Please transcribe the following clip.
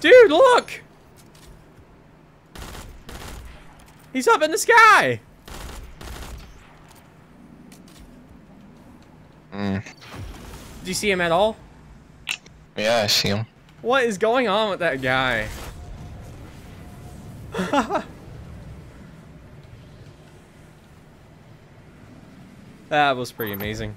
Dude, look! He's up in the sky! Mm. Do you see him at all? Yeah, I see him. What is going on with that guy? that was pretty amazing.